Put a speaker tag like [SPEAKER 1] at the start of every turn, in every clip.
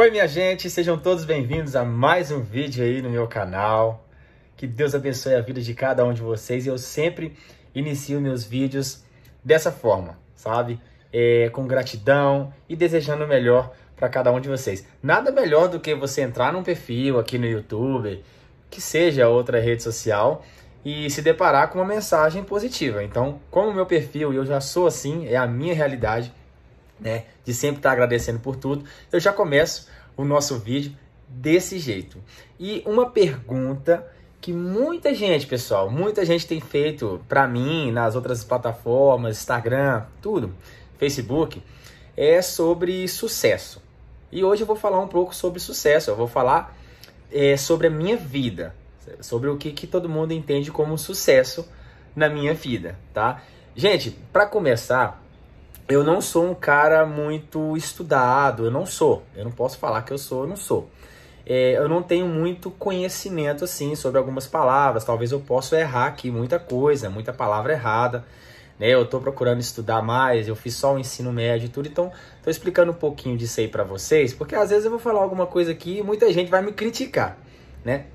[SPEAKER 1] Oi, minha gente, sejam todos bem-vindos a mais um vídeo aí no meu canal. Que Deus abençoe a vida de cada um de vocês. Eu sempre inicio meus vídeos dessa forma, sabe? É, com gratidão e desejando o melhor para cada um de vocês. Nada melhor do que você entrar num perfil aqui no YouTube, que seja outra rede social, e se deparar com uma mensagem positiva. Então, como meu perfil, eu já sou assim, é a minha realidade, né? De sempre estar agradecendo por tudo. Eu já começo o nosso vídeo desse jeito. E uma pergunta que muita gente, pessoal, muita gente tem feito para mim nas outras plataformas, Instagram, tudo, Facebook, é sobre sucesso. E hoje eu vou falar um pouco sobre sucesso. Eu vou falar é, sobre a minha vida, sobre o que, que todo mundo entende como sucesso na minha vida, tá? Gente, para começar, eu não sou um cara muito estudado, eu não sou. Eu não posso falar que eu sou, eu não sou. É, eu não tenho muito conhecimento assim sobre algumas palavras. Talvez eu possa errar aqui muita coisa, muita palavra errada. Né? Eu estou procurando estudar mais, eu fiz só o ensino médio e tudo, então estou explicando um pouquinho disso aí para vocês, porque às vezes eu vou falar alguma coisa aqui e muita gente vai me criticar, né?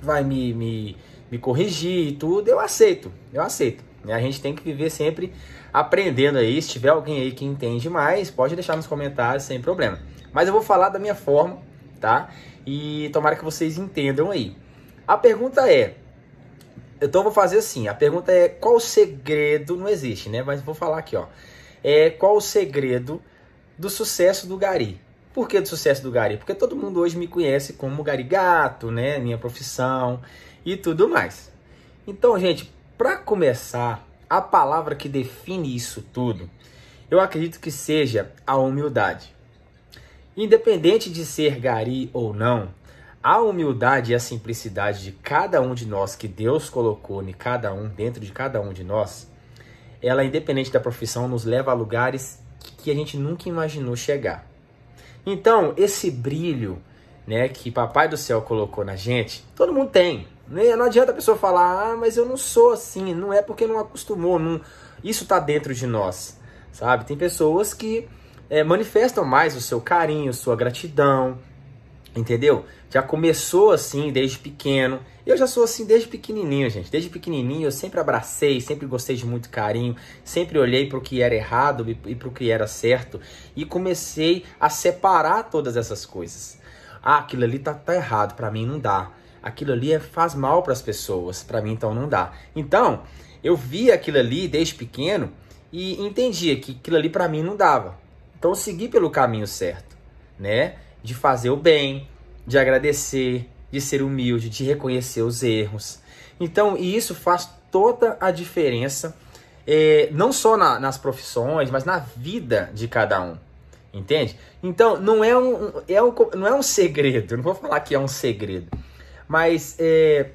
[SPEAKER 1] Vai me, me, me corrigir e tudo, eu aceito, eu aceito. Né? A gente tem que viver sempre aprendendo aí. Se tiver alguém aí que entende mais, pode deixar nos comentários sem problema. Mas eu vou falar da minha forma, tá? E tomara que vocês entendam aí. A pergunta é: então vou fazer assim. A pergunta é qual o segredo não existe, né? Mas vou falar aqui, ó. É qual o segredo do sucesso do Gari? Por que do sucesso do Gari? Porque todo mundo hoje me conhece como Gari Gato, né? Minha profissão e tudo mais. Então, gente, para começar, a palavra que define isso tudo, eu acredito que seja a humildade. Independente de ser gari ou não, a humildade e a simplicidade de cada um de nós que Deus colocou em cada um, dentro de cada um de nós, ela independente da profissão nos leva a lugares que a gente nunca imaginou chegar. Então, esse brilho, né, que papai do céu colocou na gente, todo mundo tem. Né? Não adianta a pessoa falar, ah, mas eu não sou assim. Não é porque não acostumou. Não... Isso está dentro de nós, sabe? Tem pessoas que é, manifestam mais o seu carinho, sua gratidão, entendeu? Já começou assim desde pequeno. Eu já sou assim desde pequenininho, gente. Desde pequenininho eu sempre abracei, sempre gostei de muito carinho, sempre olhei para o que era errado e para o que era certo e comecei a separar todas essas coisas. Ah, aquilo ali tá, tá errado, para mim não dá aquilo ali é, faz mal para as pessoas, para mim então não dá. Então, eu vi aquilo ali desde pequeno e entendia que aquilo ali para mim não dava. Então, eu segui pelo caminho certo, né? De fazer o bem, de agradecer, de ser humilde, de reconhecer os erros. Então, e isso faz toda a diferença, é, não só na, nas profissões, mas na vida de cada um. Entende? Então, não é um, é um, não é um segredo, não vou falar que é um segredo mas é,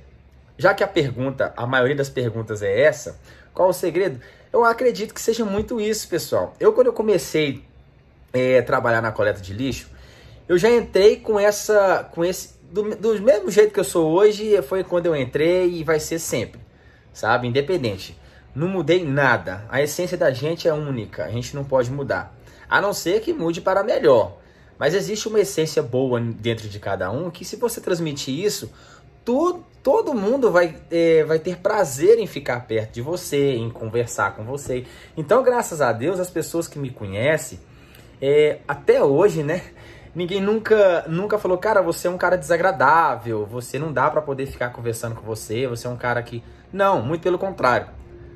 [SPEAKER 1] já que a pergunta, a maioria das perguntas é essa, qual o segredo? Eu acredito que seja muito isso, pessoal. Eu, quando eu comecei a é, trabalhar na coleta de lixo, eu já entrei com essa. com esse. Do, do mesmo jeito que eu sou hoje, foi quando eu entrei e vai ser sempre. Sabe? Independente. Não mudei nada. A essência da gente é única. A gente não pode mudar. A não ser que mude para melhor. Mas existe uma essência boa dentro de cada um que, se você transmitir isso, tu, todo mundo vai, é, vai ter prazer em ficar perto de você, em conversar com você. Então, graças a Deus, as pessoas que me conhecem, é, até hoje, né? Ninguém nunca, nunca falou, cara, você é um cara desagradável, você não dá para poder ficar conversando com você, você é um cara que. Não, muito pelo contrário.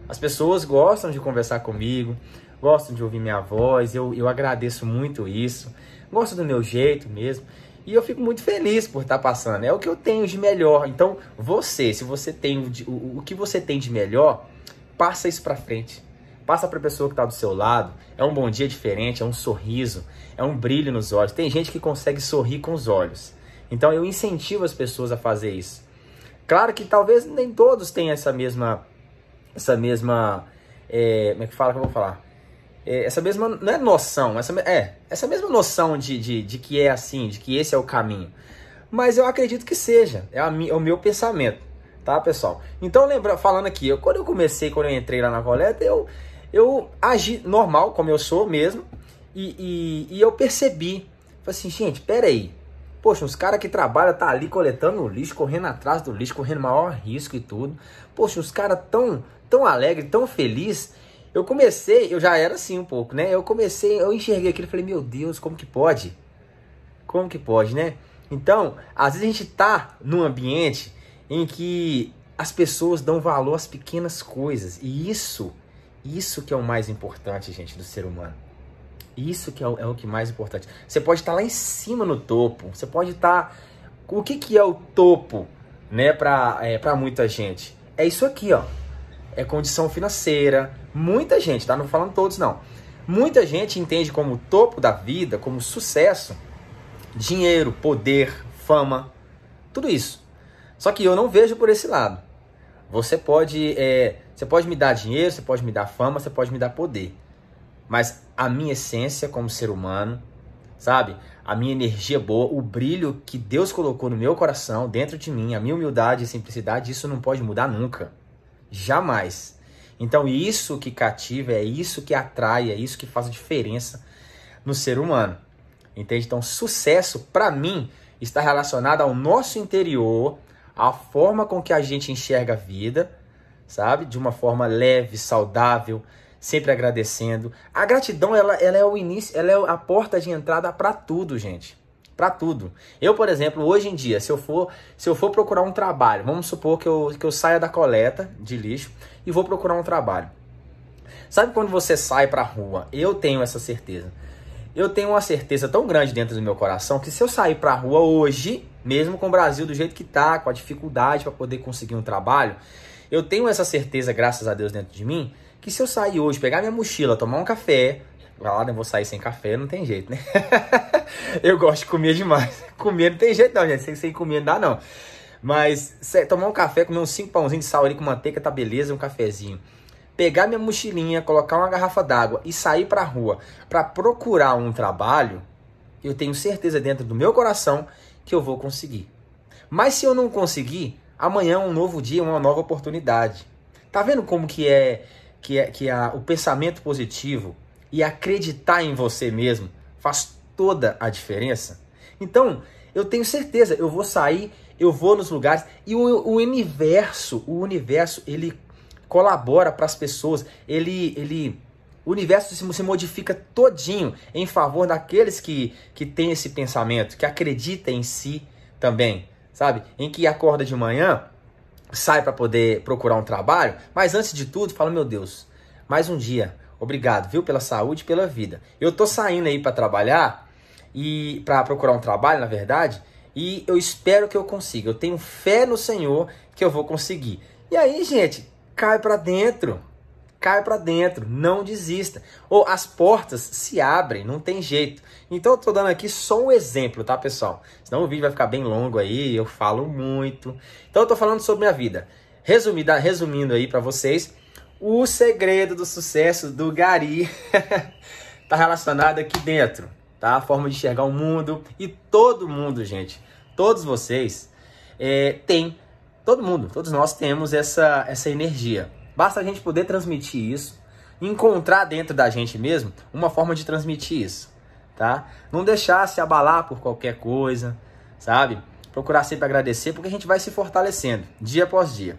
[SPEAKER 1] As pessoas gostam de conversar comigo, gostam de ouvir minha voz, eu, eu agradeço muito isso gosta do meu jeito mesmo. E eu fico muito feliz por estar tá passando. É o que eu tenho de melhor. Então, você, se você tem o, o, que você tem de melhor, passa isso para frente. Passa para a pessoa que está do seu lado. É um bom dia diferente, é um sorriso, é um brilho nos olhos. Tem gente que consegue sorrir com os olhos. Então, eu incentivo as pessoas a fazer isso. Claro que talvez nem todos tenham essa mesma essa mesma é, como é que fala que eu vou falar? É, essa mesma, não é noção, essa, é, essa mesma noção de, de, de que é assim, de que esse é o caminho. Mas eu acredito que seja, é, a, é o meu pensamento, tá, pessoal? Então, lembra, falando aqui, eu, quando eu comecei, quando eu entrei lá na coleta, eu, eu agi normal, como eu sou mesmo, e, e, e eu percebi, falei assim, gente, peraí, Poxa, os caras que trabalham tá ali coletando o lixo, correndo atrás do lixo, correndo maior risco e tudo. Poxa, os caras tão, tão alegre, tão feliz. Eu comecei, eu já era assim um pouco, né? Eu comecei, eu enxerguei aquilo e falei, meu Deus, como que pode? Como que pode, né? Então, às vezes a gente tá num ambiente em que as pessoas dão valor às pequenas coisas. E isso, isso que é o mais importante, gente, do ser humano. Isso que é o, é o que mais importante. Você pode estar tá lá em cima no topo. Você pode estar. Tá... O que, que é o topo, né, pra, é, pra muita gente? É isso aqui, ó. É condição financeira, Muita gente, tá? Não falando todos, não. Muita gente entende como topo da vida, como sucesso, dinheiro, poder, fama, tudo isso. Só que eu não vejo por esse lado. Você pode, é, você pode me dar dinheiro, você pode me dar fama, você pode me dar poder. Mas a minha essência como ser humano, sabe? A minha energia boa, o brilho que Deus colocou no meu coração, dentro de mim, a minha humildade e simplicidade, isso não pode mudar nunca. Jamais. Então, isso que cativa, é isso que atrai, é isso que faz diferença no ser humano. Entende? Então, sucesso, para mim, está relacionado ao nosso interior, à forma com que a gente enxerga a vida, sabe? De uma forma leve, saudável, sempre agradecendo. A gratidão, ela, ela é o início, ela é a porta de entrada para tudo, gente para tudo. Eu, por exemplo, hoje em dia, se eu for, se eu for procurar um trabalho, vamos supor que eu, que eu saia da coleta de lixo e vou procurar um trabalho. Sabe quando você sai para a rua? Eu tenho essa certeza. Eu tenho uma certeza tão grande dentro do meu coração que se eu sair para a rua hoje, mesmo com o Brasil do jeito que tá, com a dificuldade para poder conseguir um trabalho, eu tenho essa certeza, graças a Deus, dentro de mim, que se eu sair hoje, pegar minha mochila, tomar um café, Galada, eu vou sair sem café, não tem jeito, né? eu gosto de comer demais. Comer não tem jeito não, gente. Sem, sem comer não dá, não. Mas cê, tomar um café, comer uns cinco pãozinhos de sal ali com manteiga, tá beleza, um cafezinho. Pegar minha mochilinha, colocar uma garrafa d'água e sair pra rua para procurar um trabalho, eu tenho certeza dentro do meu coração que eu vou conseguir. Mas se eu não conseguir, amanhã é um novo dia, uma nova oportunidade. Tá vendo como que é que é que é a, o pensamento positivo, e acreditar em você mesmo faz toda a diferença. Então, eu tenho certeza, eu vou sair, eu vou nos lugares e o, o universo, o universo, ele colabora para as pessoas, ele, ele, o universo se, se, modifica todinho em favor daqueles que, que têm esse pensamento, que acredita em si também, sabe? Em que acorda de manhã, sai para poder procurar um trabalho, mas antes de tudo fala, meu Deus, mais um dia, Obrigado, viu, pela saúde e pela vida. Eu tô saindo aí para trabalhar e para procurar um trabalho, na verdade, e eu espero que eu consiga. Eu tenho fé no Senhor que eu vou conseguir. E aí, gente, cai para dentro. Cai para dentro, não desista. Ou as portas se abrem, não tem jeito. Então eu tô dando aqui só um exemplo, tá, pessoal? Senão o vídeo vai ficar bem longo aí, eu falo muito. Então eu tô falando sobre minha vida. Resumida, resumindo aí para vocês, o segredo do sucesso do Gary está relacionado aqui dentro, tá? A forma de enxergar o mundo e todo mundo, gente, todos vocês é, tem, todo mundo, todos nós temos essa, essa energia. Basta a gente poder transmitir isso, encontrar dentro da gente mesmo uma forma de transmitir isso, tá? Não deixar se abalar por qualquer coisa, sabe? Procurar sempre agradecer, porque a gente vai se fortalecendo dia após dia.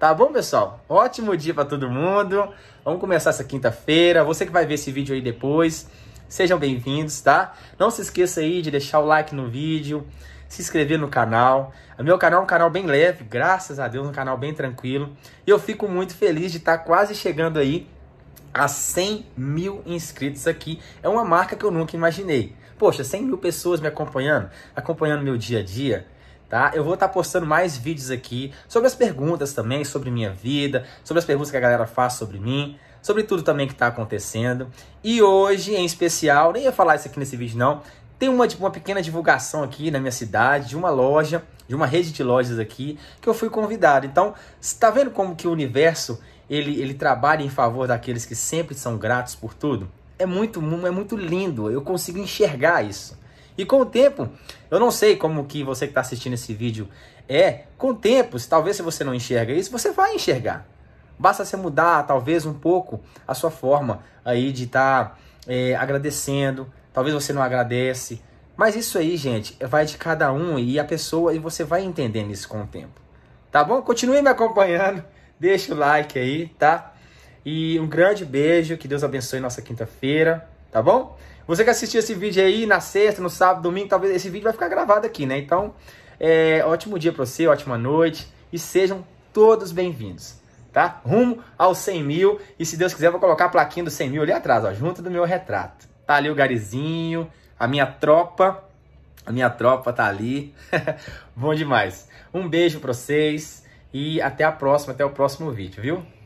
[SPEAKER 1] Tá bom, pessoal? Ótimo dia para todo mundo. Vamos começar essa quinta-feira. Você que vai ver esse vídeo aí depois, sejam bem-vindos, tá? Não se esqueça aí de deixar o like no vídeo, se inscrever no canal. O meu canal é um canal bem leve, graças a Deus, um canal bem tranquilo. E eu fico muito feliz de estar tá quase chegando aí a 100 mil inscritos aqui. É uma marca que eu nunca imaginei. Poxa, 100 mil pessoas me acompanhando, acompanhando meu dia a dia tá? Eu vou estar tá postando mais vídeos aqui sobre as perguntas também, sobre minha vida, sobre as perguntas que a galera faz sobre mim, sobre tudo também que está acontecendo. E hoje, em especial, nem ia falar isso aqui nesse vídeo não, tem uma, tipo, uma pequena divulgação aqui na minha cidade, de uma loja, de uma rede de lojas aqui, que eu fui convidado. Então, está vendo como que o universo ele, ele trabalha em favor daqueles que sempre são gratos por tudo? É muito, é muito lindo, eu consigo enxergar isso. E com o tempo, eu não sei como que você que está assistindo esse vídeo é, com o tempo, talvez se você não enxerga isso, você vai enxergar. Basta você mudar, talvez, um pouco a sua forma aí de estar tá, é, agradecendo. Talvez você não agradece. Mas isso aí, gente, vai de cada um e a pessoa, e você vai entendendo isso com o tempo. Tá bom? Continue me acompanhando. Deixa o like aí, tá? E um grande beijo. Que Deus abençoe nossa quinta-feira. Tá bom? Você que assistiu esse vídeo aí na sexta, no sábado, domingo, talvez esse vídeo vai ficar gravado aqui, né? Então, é, ótimo dia para você, ótima noite e sejam todos bem-vindos, tá? Rumo aos 100 mil e se Deus quiser eu vou colocar a plaquinha dos 100 mil ali atrás, ó, junto do meu retrato. Tá ali o garizinho, a minha tropa, a minha tropa tá ali. Bom demais. Um beijo para vocês e até a próxima, até o próximo vídeo, viu?